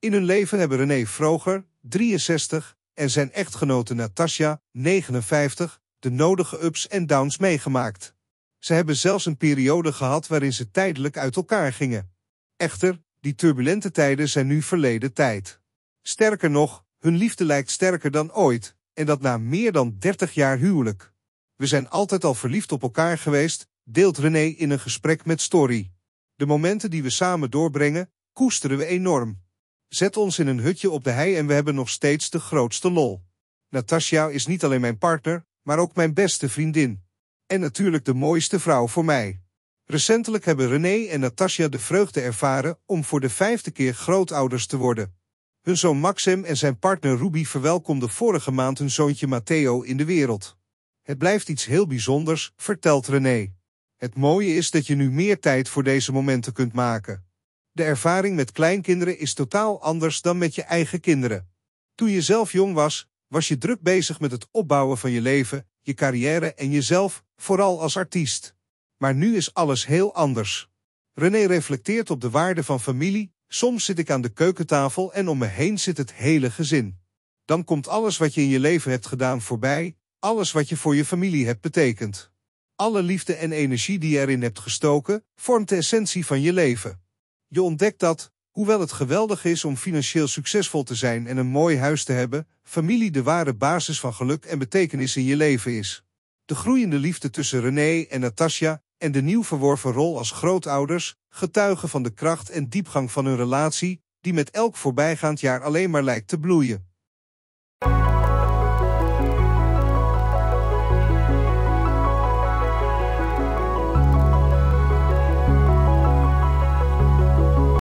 In hun leven hebben René Vroger, 63, en zijn echtgenote Natasja, 59, de nodige ups en downs meegemaakt. Ze hebben zelfs een periode gehad waarin ze tijdelijk uit elkaar gingen. Echter, die turbulente tijden zijn nu verleden tijd. Sterker nog, hun liefde lijkt sterker dan ooit, en dat na meer dan 30 jaar huwelijk. We zijn altijd al verliefd op elkaar geweest, deelt René in een gesprek met Story. De momenten die we samen doorbrengen, koesteren we enorm. Zet ons in een hutje op de hei en we hebben nog steeds de grootste lol. Natasja is niet alleen mijn partner, maar ook mijn beste vriendin. En natuurlijk de mooiste vrouw voor mij. Recentelijk hebben René en Natasja de vreugde ervaren om voor de vijfde keer grootouders te worden. Hun zoon Maxim en zijn partner Ruby verwelkomden vorige maand hun zoontje Matteo in de wereld. Het blijft iets heel bijzonders, vertelt René. Het mooie is dat je nu meer tijd voor deze momenten kunt maken. De ervaring met kleinkinderen is totaal anders dan met je eigen kinderen. Toen je zelf jong was, was je druk bezig met het opbouwen van je leven, je carrière en jezelf, vooral als artiest. Maar nu is alles heel anders. René reflecteert op de waarde van familie. Soms zit ik aan de keukentafel en om me heen zit het hele gezin. Dan komt alles wat je in je leven hebt gedaan voorbij, alles wat je voor je familie hebt betekend. Alle liefde en energie die je erin hebt gestoken, vormt de essentie van je leven. Je ontdekt dat, hoewel het geweldig is om financieel succesvol te zijn en een mooi huis te hebben, familie de ware basis van geluk en betekenis in je leven is. De groeiende liefde tussen René en Natasja en de nieuw verworven rol als grootouders getuigen van de kracht en diepgang van hun relatie, die met elk voorbijgaand jaar alleen maar lijkt te bloeien.